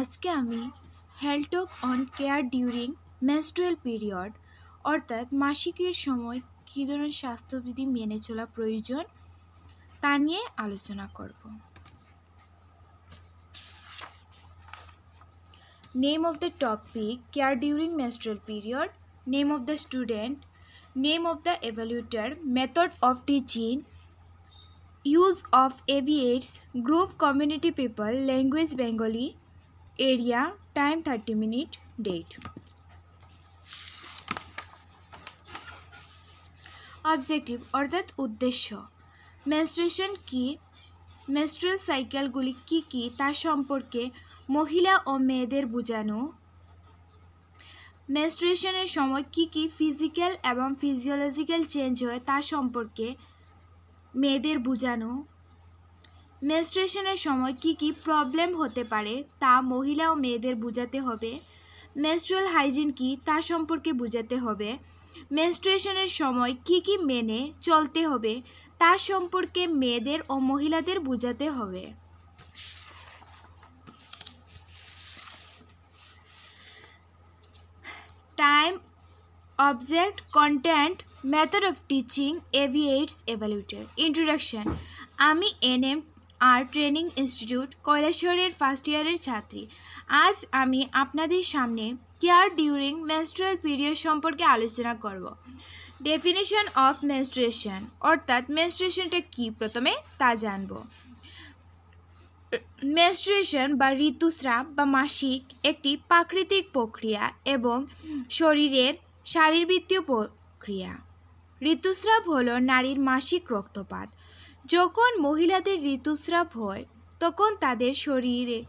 আজকে আমি health talk on care during menstrual period অর্থাৎ মাসিকের সময় কী ধরনের স্বাস্থ্যবিধি মেনে চলা প্রয়োজন তা নিয়ে আলোচনা করব name of the topic care during menstrual period name of the student name of the evaluator method of teaching use of AV aids group community people language Bengali area time 30 minute date objective অর্থাৎ উদ্দেশ্য menstruation কি menstrual সাইকেলগুলি কি কি তার সম্পর্কে মহিলা ও মেয়েদের বোঝানো মেনস্ট্রুয়েশনের সময় কি কি ফিজিক্যাল এবং ফিজিওলজিক্যাল চেঞ্জ হয় তা সম্পর্কে মেয়েদের বোঝানো মেস্ট্রেশনের সময় কি কি প্রবলেম হতে পারে তা মহিলা ও মেয়েদের বোঝাতে হবে মেস্ট্রুয়াল হাইজিন কি তা সম্পর্কে বোঝাতে হবে মেনস্ট্রুয়েশনের সময় কি কি মেনে চলতে হবে তা সম্পর্কে মেয়েদের ও মহিলাদের বোঝাতে হবে time object content method of teaching AV aids evaluated introduction আমি N M R training institute কৈলাসহরের ফার্স্ট ইয়ারের ছাত্রী আজ আমি আপনাদের সামনে কেয়ার ডিউরিং মেনস্ট্রুয়াল পিরিয়ড সম্পর্কে আলোচনা করব ডেফিনিশন অফ মেনস্ট্রুয়েশন অর্থাৎ মেনস্ট্রুয়েশনটা কী প্রথমে তা জানব মেনস্ট্রুয়েশন বা ঋতুস্রাব বা মাসিক একটি প্রাকৃতিক প্রক্রিয়া এবং শরীরের শারীরবৃত্তীয় প্রক্রিয়া ঋতুস্রাব হলো নারীর মাসিক রক্তপাত যখন মহিলাদের ঋতুস্রাব হয় তখন তাদের শরীরে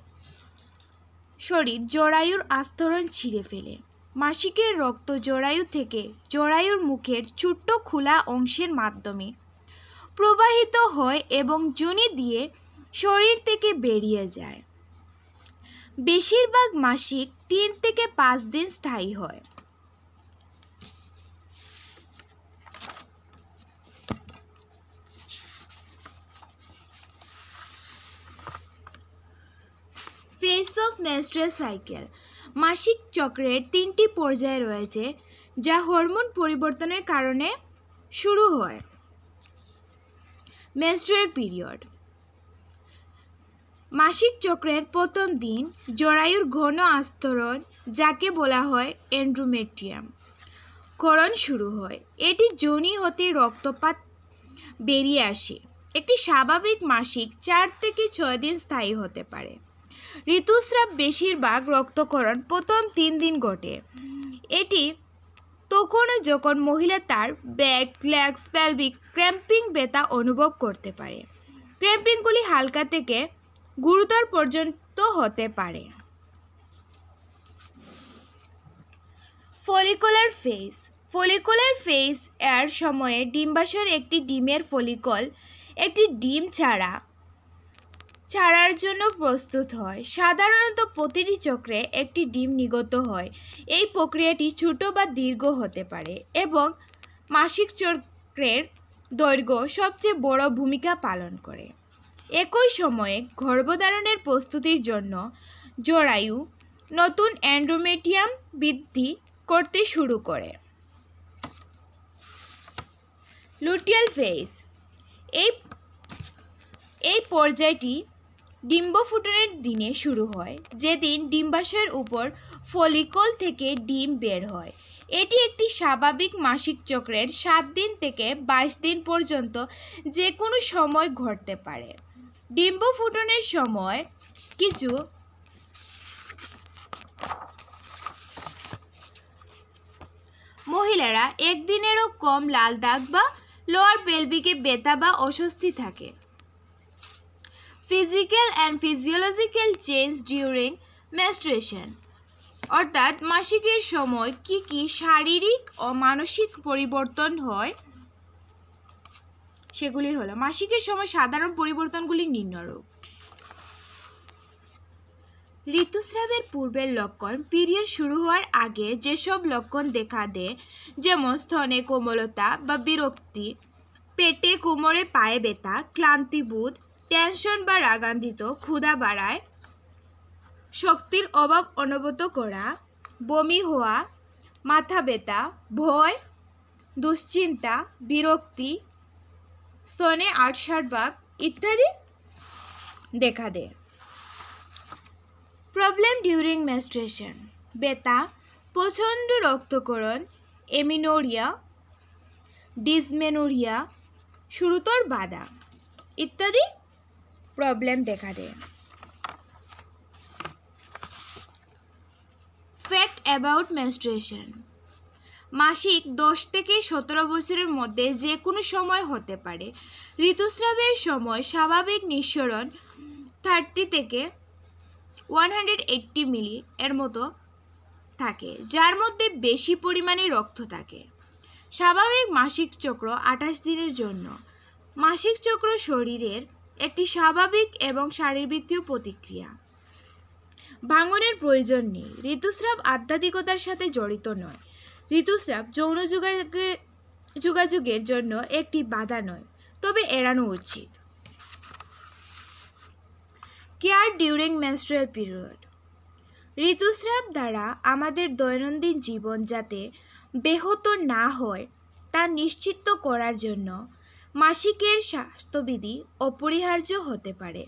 শরীর জরায়ুর আস্তরণ ছিঁড়ে ফেলে মাসিকের রক্ত জরায়ু থেকে জরায়ুর মুখের ছোট্ট খোলা অংশের মাধ্যমে প্রবাহিত হয় এবং জুনি দিয়ে শরীর থেকে বেরিয়ে যায় বেশিরভাগ মাসিক তিন থেকে পাঁচ দিন স্থায়ী হয় ফেস অফ মেস্ট্রাল সাইকেল মাসিক চক্রের তিনটি পর্যায় রয়েছে যা হরমোন পরিবর্তনের কারণে শুরু হয় মেস্ট্রুয়ের পিরিয়ড মাসিক চক্রের প্রথম দিন জরায়ুর ঘন আস্তরণ যাকে বলা হয় অ্যান্ড্রোমেট্রিয়াম করণ শুরু হয় এটি যোনি হতে রক্তপাত বেরিয়ে আসে একটি স্বাভাবিক মাসিক চার থেকে ছয় দিন স্থায়ী হতে পারে ঋতুস্রাব বেশিরভাগ রক্তকরণ প্রথম তিন দিন ঘটে এটি তখনও যখন মহিলা তার ব্যাগ লেগস প্যালভিক ক্র্যাম্পিং বেতা অনুভব করতে পারে ক্র্যাম্পিংগুলি হালকা থেকে গুরুতর পর্যন্ত হতে পারে ফলিকুলার ফেস ফলিকুলার ফেস এর সময়ে ডিম্বাশয়ের একটি ডিমের ফলিকল একটি ডিম ছাড়া ছাড়ার জন্য প্রস্তুত হয় সাধারণত প্রতিটি চক্রে একটি ডিম নিগত হয় এই প্রক্রিয়াটি ছোট বা দীর্ঘ হতে পারে এবং মাসিক চক্রের দৈর্ঘ্য সবচেয়ে বড় ভূমিকা পালন করে একই সময়ে গর্ভধারণের প্রস্তুতির জন্য জরায়ু নতুন অ্যান্ড্রোমেটিয়াম বৃদ্ধি করতে শুরু করে লুটিয়াল ফেস এই এই পর্যায়টি ডিম্ব ফুটনের দিনে শুরু হয় যেদিন ডিম্বাশয়ের উপর ফলিকল থেকে ডিম বের হয় এটি একটি স্বাভাবিক মাসিক চক্রের সাত দিন থেকে বাইশ দিন পর্যন্ত যে কোনো সময় ঘটতে পারে ডিম্ব ফুটনের সময় কিছু মহিলারা একদিনেরও কম লাল দাগ বা লোয়ার বেলবিকে বেতা বা অস্বস্তি থাকে physical and physiological change during menstruation অর্থাৎ মাসিকের সময় কি কি শারীরিক ও মানসিক পরিবর্তন হয় সেগুলি হলো মাসিকের সময় সাধারণ পরিবর্তনগুলি নিম্নরূপ ঋতুস্রাবের পূর্বের লক্ষণ পিরিয়ড শুরু হওয়ার আগে যেসব লক্ষণ দেখা দেয় যেমন স্তনে কোমলতা বা বিরক্তি পেটে কোমরে পায়ে ব্যথা ক্লান্তিবোধ টেনশন বা রাগান্বিত ক্ষুধা বাড়ায় শক্তির অভাব অনবত করা বমি হওয়া মাথা ব্যথা ভয় দুশ্চিন্তা বিরক্তি স্তনে আটসাট বাপ ইত্যাদি দেখা দেয় প্রবলেম ডিউরিং মেস্ট্রেশন বেতা প্রচণ্ড রক্তকরণ এমিনোরিয়া ডিসমেনোরিয়া শুরুতর বাধা ইত্যাদি প্রবলেম দেখা দেয় ফ্যাক্ট অ্যাবাউট মেনস্ট্রুয়েশন মাসিক দশ থেকে সতেরো বছরের মধ্যে যে কোনো সময় হতে পারে ঋতুস্রাবের সময় স্বাভাবিক নিঃসরণ থার্টি থেকে ওয়ান হান্ড্রেড এইট্টি মিলি এর মতো থাকে যার মধ্যে বেশি পরিমাণে রক্ত থাকে স্বাভাবিক মাসিক চক্র আঠাশ দিনের জন্য মাসিক চক্র শরীরের একটি স্বাভাবিক এবং শারীরবৃত্তীয় প্রতিক্রিয়া ভাঙনের প্রয়োজন নেই ঋতুস্রাব আধ্যাত্মিকতার সাথে জড়িত নয় ঋতুস্রাব যৌন যোগাযোগের জন্য একটি বাধা নয় তবে এড়ানো উচিত কেয়ার ডিউরিং মেনস্ট্রুয়াল পিরিয়ড ঋতুস্রাব দ্বারা আমাদের দৈনন্দিন জীবন যাতে ব্যাহত না হয় তা নিশ্চিত করার জন্য মাসিকের স্বাস্থ্যবিধি অপরিহার্য হতে পারে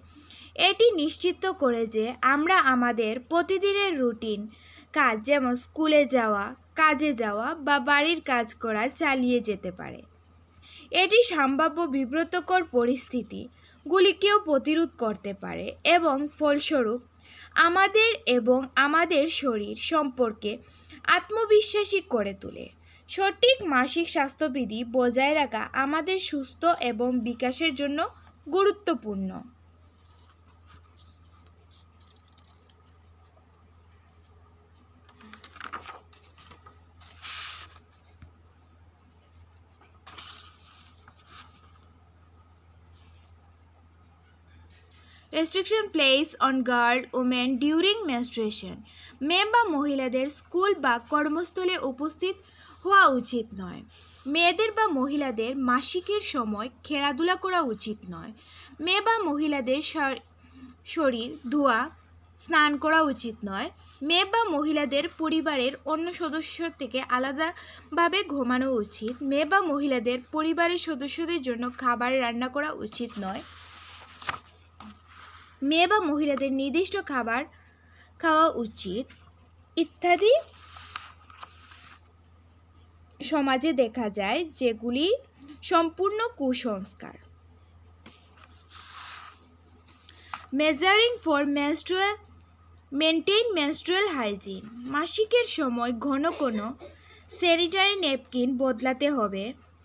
এটি নিশ্চিত করে যে আমরা আমাদের প্রতিদিনের রুটিন কাজ যেমন স্কুলে যাওয়া কাজে যাওয়া বা বাড়ির কাজ করা চালিয়ে যেতে পারে এটি সম্ভাব্য বিব্রতকর পরিস্থিতিগুলিকেও প্রতিরোধ করতে পারে এবং ফলস্বরূপ আমাদের এবং আমাদের শরীর সম্পর্কে আত্মবিশ্বাসী করে তোলে সঠিক মাসিক স্বাস্থ্যবিধি বজায় রাখা আমাদের সুস্থ এবং বিকাশের জন্য গুরুত্বপূর্ণ restriction place on girl women during menstruation মেয়ে বা মহিলাদের স্কুল বা কর্মস্থলে উপস্থিত হওয়া উচিত নয় মেয়েদের বা মহিলাদের মাসিকের সময় খেলাধুলা করা উচিত নয় মেয়ে বা মহিলাদের শরীর ধোয়া স্নান করা উচিত নয় মেয়ে বা মহিলাদের পরিবারের অন্য সদস্য থেকে আলাদাভাবে ঘুমানো উচিত মেয়ে বা মহিলাদের পরিবারের সদস্যদের জন্য খাবার রান্না করা উচিত নয় মেয়ে বা মহিলাদের নির্দিষ্ট খাবার খাওয়া উচিত ইত্যাদি সমাজে দেখা যায় যেগুলি সম্পূর্ণ কুসংস্কার measuring for menstrual maintain menstrual hygiene মাসিকের সময় ঘন ঘন স্যানিটারি নেপকিন বদলাতে হবে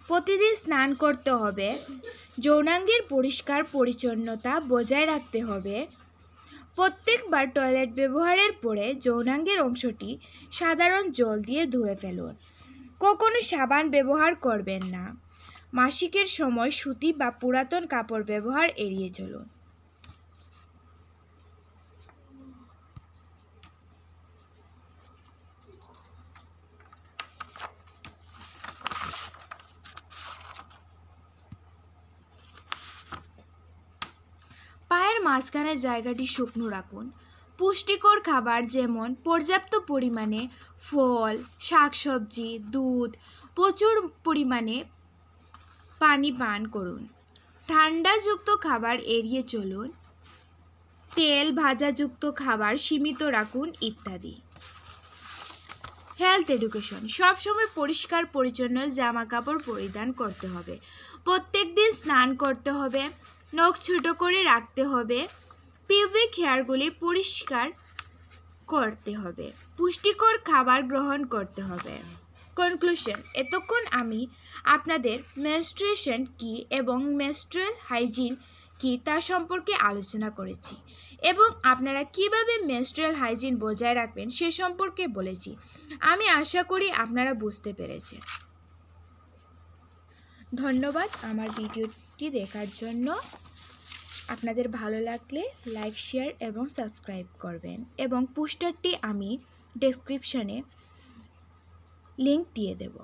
প্রতিদিন স্নান করতে হবে যৌনাঙ্গের পরিষ্কার পরিচ্ছন্নতা বজায় রাখতে হবে প্রত্যেকবার টয়লেট ব্যবহারের পরে যৌনাঙ্গের অংশটি সাধারণ জল দিয়ে ধুয়ে ফেলুন কখনো সাবান ব্যবহার করবেন না মাসিকের সময় সুতি বা পুরাতন কাপড় ব্যবহার এড়িয়ে চলুন পায়ের মাঝখানের জায়গাটি শুকনো রাখুন পুষ্টিকর খাবার যেমন পর্যাপ্ত পরিমাণে ফল শাকসবজি দুধ প্রচুর পরিমাণে পানি পান করুন ঠান্ডাযুক্ত খাবার এড়িয়ে চলুন তেল ভাজাযুক্ত খাবার সীমিত রাখুন ইত্যাদি হেলথ এডুকেশন সবসময় পরিষ্কার পরিচ্ছন্ন জামা কাপড় পরিধান করতে হবে প্রত্যেক দিন স্নান করতে হবে নখ ছোটো করে রাখতে হবে পিউবিক হেয়ারগুলি পরিষ্কার করতে হবে পুষ্টিকর খাবার গ্রহণ করতে হবে কনক্লুশন এতক্ষণ আমি আপনাদের মেস্ট্রেশন কি এবং মেস্ট্রুয়াল হাইজিন কি তা সম্পর্কে আলোচনা করেছি এবং আপনারা কিভাবে মেস্ট্রুয়াল হাইজিন বজায় রাখবেন সে সম্পর্কে বলেছি আমি আশা করি আপনারা বুঝতে পেরেছেন ধন্যবাদ আমার ভিডিওটি দেখার জন্য আপনাদের ভালো লাগলে লাইক শেয়ার এবং সাবস্ক্রাইব করবেন এবং পোস্টারটি আমি ডেসক্রিপশানে লিংক দিয়ে দেবো